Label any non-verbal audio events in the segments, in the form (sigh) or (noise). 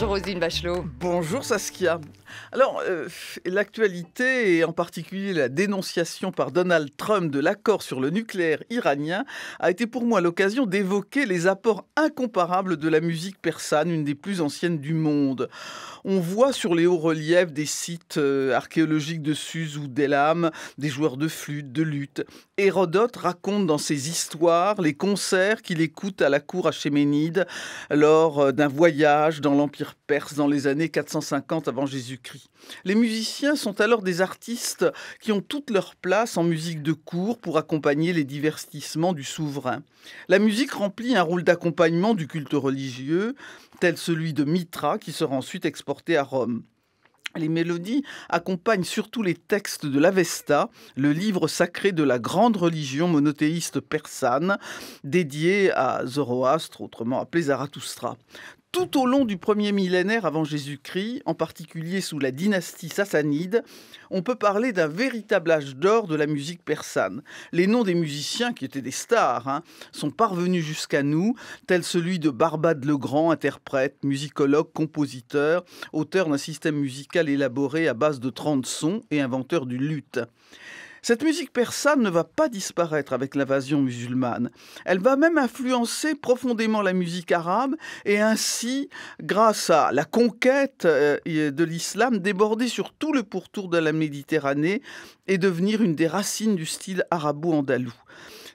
Bonjour Rosine Bachelot. Bonjour Saskia. Alors, euh, l'actualité et en particulier la dénonciation par Donald Trump de l'accord sur le nucléaire iranien a été pour moi l'occasion d'évoquer les apports incomparables de la musique persane, une des plus anciennes du monde. On voit sur les hauts reliefs des sites euh, archéologiques de Suse ou d'Elam des joueurs de flûte, de lutte. Hérodote raconte dans ses histoires les concerts qu'il écoute à la cour à lors euh, d'un voyage dans l'Empire perses perse dans les années 450 avant Jésus-Christ. Les musiciens sont alors des artistes qui ont toute leur place en musique de cour pour accompagner les divertissements du souverain. La musique remplit un rôle d'accompagnement du culte religieux, tel celui de Mitra qui sera ensuite exporté à Rome. Les mélodies accompagnent surtout les textes de l'Avesta, le livre sacré de la grande religion monothéiste persane, dédié à Zoroastre, autrement appelé Zarathustra tout au long du premier millénaire avant Jésus-Christ, en particulier sous la dynastie sassanide, on peut parler d'un véritable âge d'or de la musique persane. Les noms des musiciens, qui étaient des stars, hein, sont parvenus jusqu'à nous, tels celui de Barbade le Grand, interprète, musicologue, compositeur, auteur d'un système musical élaboré à base de 30 sons et inventeur du luth. Cette musique persane ne va pas disparaître avec l'invasion musulmane. Elle va même influencer profondément la musique arabe et ainsi, grâce à la conquête euh, de l'islam, déborder sur tout le pourtour de la Méditerranée et devenir une des racines du style arabo-andalou.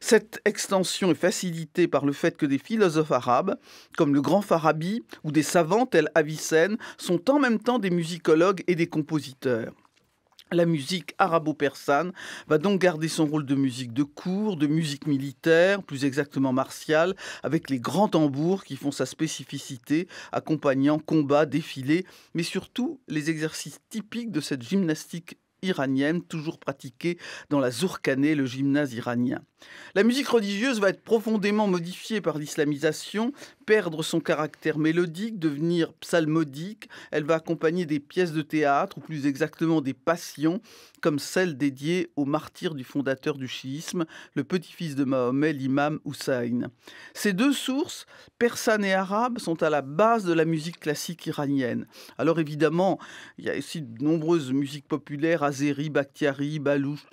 Cette extension est facilitée par le fait que des philosophes arabes, comme le grand Farabi ou des savants tels Avicenne, sont en même temps des musicologues et des compositeurs. La musique arabo-persane va donc garder son rôle de musique de cour, de musique militaire, plus exactement martiale, avec les grands tambours qui font sa spécificité, accompagnant combats, défilés, mais surtout les exercices typiques de cette gymnastique iranienne, toujours pratiquée dans la Zourkane, le gymnase iranien. La musique religieuse va être profondément modifiée par l'islamisation, perdre son caractère mélodique, devenir psalmodique. Elle va accompagner des pièces de théâtre, ou plus exactement des passions, comme celle dédiée au martyr du fondateur du chiisme, le petit-fils de Mahomet, l'imam Hussein. Ces deux sources, persane et arabe, sont à la base de la musique classique iranienne. Alors évidemment, il y a aussi de nombreuses musiques populaires, azéri, bakhtiari, balouche,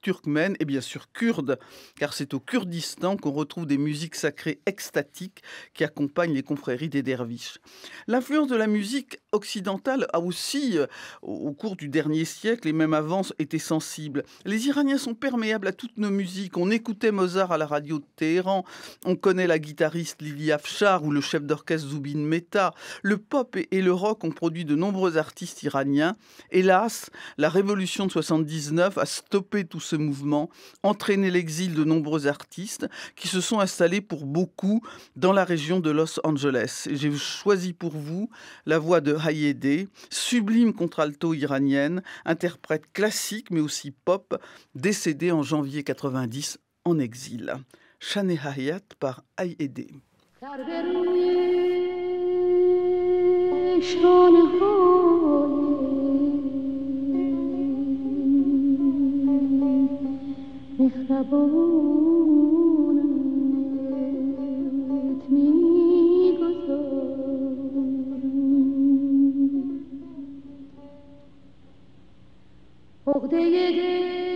turkmène et bien sûr kurde, car c'est au Kurdistan qu'on retrouve des musiques sacrées extatiques qui accompagnent les confréries des derviches. L'influence de la musique occidentale a aussi, euh, au cours du dernier siècle et même avant, été sensible. Les Iraniens sont perméables à toutes nos musiques. On écoutait Mozart à la radio de Téhéran, on connaît la guitariste Lili Afshar ou le chef d'orchestre Zubin Mehta. Le pop et le rock ont produit de nombreux artistes iraniens. Hélas, la révolution de 79 a stoppé tout ce mouvement, entraîné l'exil de nombreux artistes qui se sont installés pour beaucoup dans la région de Los Angeles. J'ai choisi pour vous la voix de Hayede, sublime contralto iranienne, interprète classique mais aussi pop, décédée en janvier 90 en exil. Shane Hayat par Hayede. مهربانت میگذارم عقده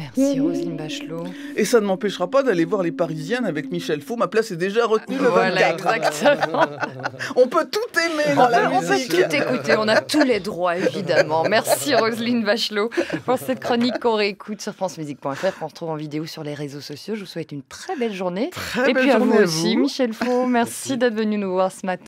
Merci mmh. Roselyne Bachelot. Et ça ne m'empêchera pas d'aller voir les Parisiennes avec Michel Faux. Ma place est déjà retenue le exactement. (laughs) on peut tout aimer on peut, tout écouter. On a tous les droits, évidemment. Merci Roselyne Bachelot pour cette chronique qu'on réécoute sur francemusique.fr, qu'on retrouve en vidéo sur les réseaux sociaux. Je vous souhaite une très belle journée. Et puis à vous aussi, Michel Faux. Merci d'être venu nous voir ce matin.